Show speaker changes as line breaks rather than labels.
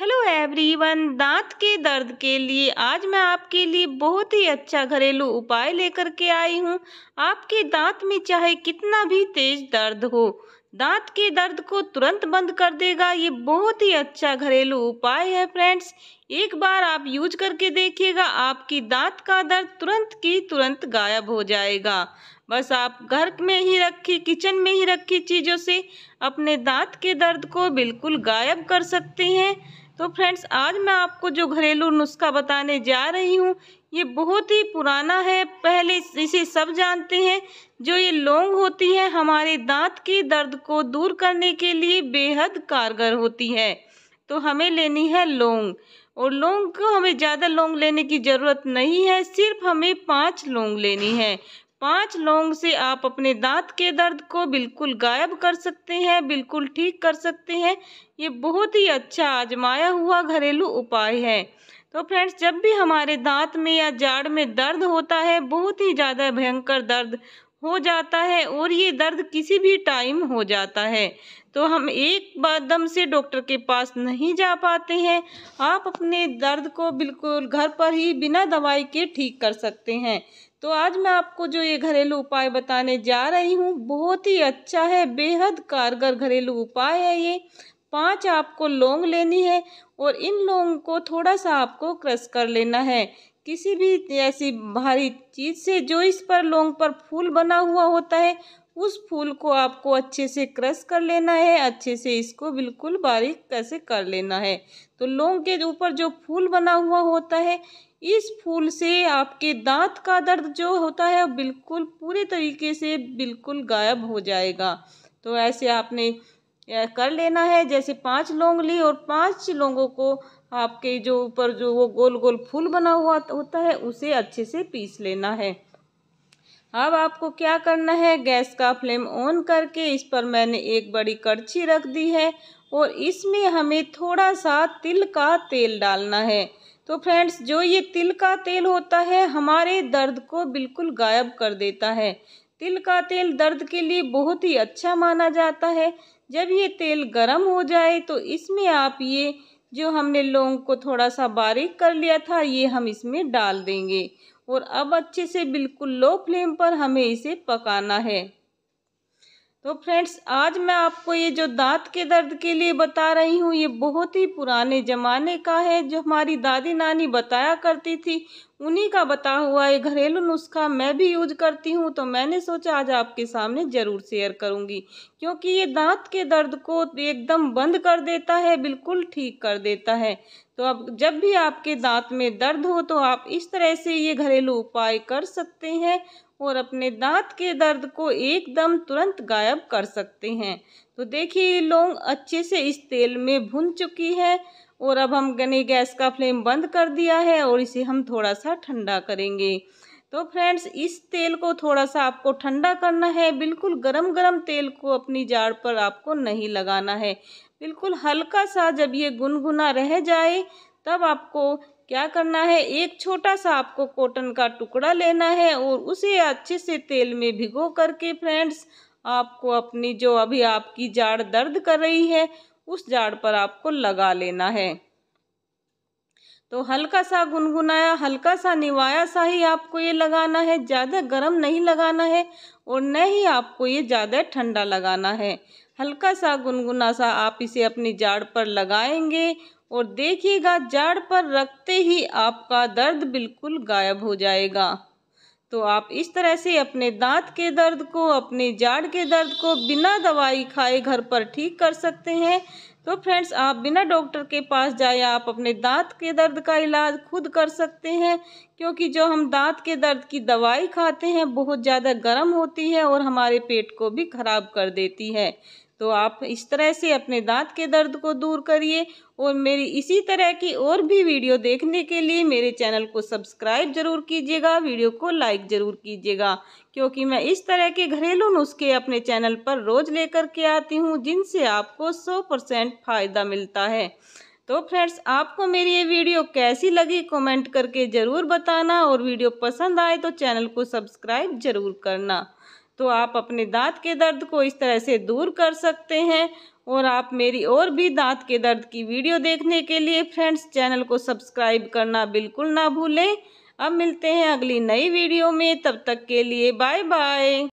hello everyone दांत के दर्द के लिए आज मैं आपके लिए बहुत ही अच्छा घरेलू उपाय लेकर के आई हूँ आपके दांत में चाहे कितना भी तेज दर्द हो दांत के दर्द को तुरंत बंद कर देगा ये बहुत ही अच्छा घरेलू उपाय है फ्रेंड्स एक बार आप यूज करके देखिएगा आपकी दांत का दर्द तुरंत की तुरंत गायब हो जाएगा बस आप घर में ही रखी किचन में ही रखी चीज़ों से अपने दांत के दर्द को बिल्कुल गायब कर सकते हैं तो फ्रेंड्स आज मैं आपको जो घरेलू नुस्खा बताने जा रही हूँ ये बहुत ही पुराना है पहले इसे सब जानते हैं जो ये लौंग होती है हमारे दांत के दर्द को दूर करने के लिए बेहद कारगर होती है तो हमें लेनी है लौंग और लौंग को हमें ज़्यादा लौंग लेने की ज़रूरत नहीं है सिर्फ हमें पाँच लौंग लेनी है पाँच लौंग से आप अपने दांत के दर्द को बिल्कुल गायब कर सकते हैं बिल्कुल ठीक कर सकते हैं ये बहुत ही अच्छा आजमाया हुआ घरेलू उपाय है तो फ्रेंड्स जब भी हमारे दांत में या जाड़ में दर्द होता है बहुत ही ज़्यादा भयंकर दर्द हो जाता है और ये दर्द किसी भी टाइम हो जाता है तो हम एक बार दम से डॉक्टर के पास नहीं जा पाते हैं आप अपने दर्द को बिल्कुल घर पर ही बिना दवाई के ठीक कर सकते हैं तो आज मैं आपको जो ये घरेलू उपाय बताने जा रही हूँ बहुत ही अच्छा है बेहद कारगर घरेलू उपाय है ये पांच आपको लौंग लेनी है और इन लौंग को थोड़ा सा आपको क्रश कर लेना है किसी भी ऐसी भारी चीज़ से जो इस पर लौंग पर फूल बना हुआ होता है उस फूल को आपको अच्छे से क्रश कर लेना है अच्छे से इसको बिल्कुल बारीक कैसे कर लेना है तो लौंग के ऊपर जो फूल बना हुआ होता है इस फूल से आपके दांत का दर्द जो होता है बिल्कुल पूरे तरीके से बिल्कुल गायब हो जाएगा तो ऐसे आपने कर लेना है जैसे पांच लौंग ली और पांच लौंगों को आपके जो ऊपर जो वो गोल गोल फूल बना हुआ होता है उसे अच्छे से पीस लेना है अब आपको क्या करना है गैस का फ्लेम ऑन करके इस पर मैंने एक बड़ी कड़छी रख दी है और इसमें हमें थोड़ा सा तिल का तेल डालना है तो फ्रेंड्स जो ये तिल का तेल होता है हमारे दर्द को बिल्कुल गायब कर देता है तिल का तेल दर्द के लिए बहुत ही अच्छा माना जाता है जब ये तेल गर्म हो जाए तो इसमें आप ये जो हमने लौंग को थोड़ा सा बारीक कर लिया था ये हम इसमें डाल देंगे और अब अच्छे से बिल्कुल लो फ्लेम पर हमें इसे पकाना है तो फ्रेंड्स आज मैं आपको ये जो दांत के दर्द के लिए बता रही हूँ ये बहुत ही पुराने ज़माने का है जो हमारी दादी नानी बताया करती थी उन्हीं का बता हुआ ये घरेलू नुस्खा मैं भी यूज करती हूँ तो मैंने सोचा आज आपके सामने ज़रूर शेयर करूँगी क्योंकि ये दांत के दर्द को एकदम बंद कर देता है बिल्कुल ठीक कर देता है तो अब जब भी आपके दांत में दर्द हो तो आप इस तरह से ये घरेलू उपाय कर सकते हैं और अपने दांत के दर्द को एकदम तुरंत गायब कर सकते हैं तो देखिए ये लौंग अच्छे से इस तेल में भुन चुकी है और अब हम गने गैस का फ्लेम बंद कर दिया है और इसे हम थोड़ा सा ठंडा करेंगे तो फ्रेंड्स इस तेल को थोड़ा सा आपको ठंडा करना है बिल्कुल गरम गरम तेल को अपनी जाड़ पर आपको नहीं लगाना है बिल्कुल हल्का सा जब ये गुनगुना रह जाए तब आपको क्या करना है एक छोटा सा आपको कॉटन का टुकड़ा लेना है और उसे अच्छे से तेल में भिगो करके फ्रेंड्स आपको अपनी जो अभी आपकी जाड़ दर्द कर रही है उस जाड़ पर आपको लगा लेना है तो हल्का सा गुनगुनाया हल्का सा निवाया सा ही आपको ये लगाना है ज़्यादा गर्म नहीं लगाना है और न ही आपको ये ज़्यादा ठंडा लगाना है हल्का सा गुनगुना सा आप इसे अपनी जाड़ पर लगाएंगे और देखिएगा जड़ पर रखते ही आपका दर्द बिल्कुल गायब हो जाएगा तो आप इस तरह से अपने दांत के दर्द को अपने जाड़ के दर्द को बिना दवाई खाए घर पर ठीक कर सकते हैं तो फ्रेंड्स आप बिना डॉक्टर के पास जाए आप अपने दांत के दर्द का इलाज खुद कर सकते हैं क्योंकि जो हम दांत के दर्द की दवाई खाते हैं बहुत ज़्यादा गर्म होती है और हमारे पेट को भी ख़राब कर देती है तो आप इस तरह से अपने दांत के दर्द को दूर करिए और मेरी इसी तरह की और भी वीडियो देखने के लिए मेरे चैनल को सब्सक्राइब जरूर कीजिएगा वीडियो को लाइक जरूर कीजिएगा क्योंकि मैं इस तरह के घरेलू नुस्खे अपने चैनल पर रोज़ लेकर के आती हूँ जिनसे आपको सौ परसेंट फ़ायदा मिलता है तो फ्रेंड्स आपको मेरी ये वीडियो कैसी लगी कमेंट करके ज़रूर बताना और वीडियो पसंद आए तो चैनल को सब्सक्राइब ज़रूर करना तो आप अपने दांत के दर्द को इस तरह से दूर कर सकते हैं और आप मेरी और भी दांत के दर्द की वीडियो देखने के लिए फ्रेंड्स चैनल को सब्सक्राइब करना बिल्कुल ना भूलें अब मिलते हैं अगली नई वीडियो में तब तक के लिए बाय बाय